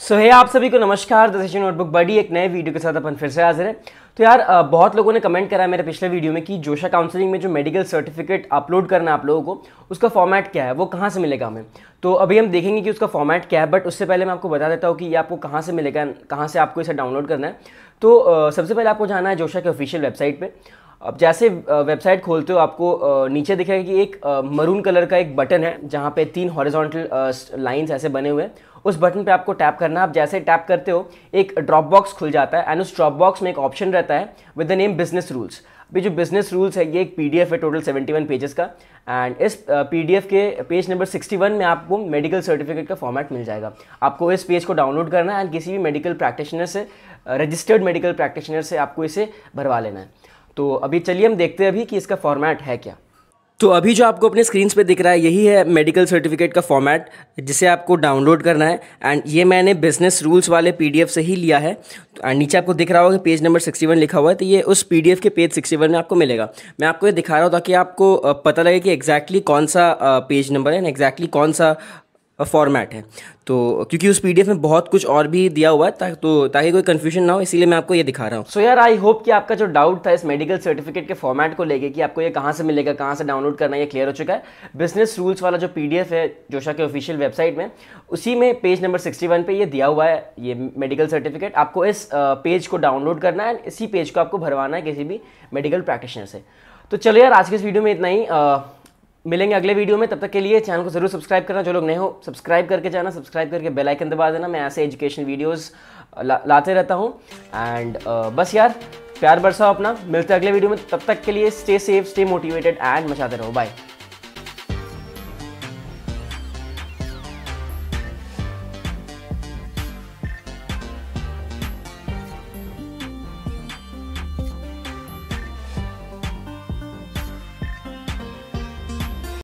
सो so, hey, आप सभी को नमस्कार द सेशन नोटबुक बड़ी एक नए वीडियो के साथ अपन फिर से हाजिर है तो यार बहुत लोगों ने कमेंट करा है मेरे पिछले वीडियो में कि जोशा काउंसलिंग में जो मेडिकल सर्टिफिकेट अपलोड करना है आप लोगों को उसका फॉर्मेट क्या है वो कहाँ से मिलेगा हमें तो अभी हम देखेंगे कि उसका फॉर्मेट क्या है बट उससे पहले मैं आपको बता देता हूँ कि ये आपको कहाँ से मिलेगा कहाँ से आपको इसे डाउनलोड करना है तो सबसे पहले आपको जाना है जोशा के ऑफिशियल वेबसाइट पर अब जैसे वेबसाइट खोलते हो आपको नीचे दिखेगा कि एक मरून कलर का एक बटन है जहाँ पे तीन हॉरिजॉन्टल लाइंस ऐसे बने हुए हैं उस बटन पे आपको टैप करना है आप जैसे टैप करते हो एक ड्रॉप बॉक्स खुल जाता है एंड उस ड्रॉप बॉक्स में एक ऑप्शन रहता है with the name business rules अभी जो बिजनेस रूल्स है ये एक पी है टोटल 71 पेजेस का एंड इस पी के पेज नंबर 61 में आपको मेडिकल सर्टिफिकेट का फॉर्मेट मिल जाएगा आपको इस पेज को डाउनलोड करना है एंड किसी भी मेडिकल प्रैक्टिशनर से रजिस्टर्ड मेडिकल प्रैक्टिशनर से आपको इसे भरवा लेना है तो अभी चलिए हम देखते हैं अभी कि इसका फॉर्मेट है क्या तो अभी जो आपको अपने स्क्रीन पे दिख रहा है यही है मेडिकल सर्टिफिकेट का फॉर्मेट जिसे आपको डाउनलोड करना है एंड ये मैंने बिजनेस रूल्स वाले पीडीएफ से ही लिया है एंड नीचे आपको दिख रहा होगा कि पेज नंबर 61 लिखा हुआ है तो ये उस पीडीएफ के पेज 61 में आपको मिलेगा मैं आपको ये दिखा रहा हूँ ताकि आपको पता लगे कि एग्जैक्टली exactly कौन सा पेज नंबर है एंड एग्जैक्टली exactly कौन सा फॉर्मेट है तो क्योंकि उस पी में बहुत कुछ और भी दिया हुआ है ता, तो ताकि कोई कन्फ्यूजन ना हो इसीलिए मैं आपको ये दिखा रहा हूँ सो so यार आई होप कि आपका जो डाउट था इस मेडिकल सर्टिफिकेट के फॉर्मेट को लेके कि आपको ये कहाँ से मिलेगा कहाँ से डाउनलोड करना ये क्लियर हो चुका है बिजनेस रूल्स वाला जो पी है जोशा के ऑफिशियल वेबसाइट में उसी में पेज नंबर सिक्सटी वन ये दिया हुआ है ये मेडिकल सर्टिफिकेट आपको इस पेज को डाउनलोड करना है इसी पेज को आपको भरवाना है किसी भी मेडिकल प्रैक्टिशनर से तो चलो यार आज के इस वीडियो में इतना ही मिलेंगे अगले वीडियो में तब तक के लिए चैनल को जरूर सब्सक्राइब करना जो लोग नए हो सब्सक्राइब करके जाना सब्सक्राइब करके बेल आइकन दबा देना मैं ऐसे एजुकेशन वीडियोस ला, लाते रहता हूँ एंड uh, बस यार प्यार बरसाओ अपना मिलते हैं अगले वीडियो में तब तक के लिए stay safe stay motivated and मचाते रहो बाय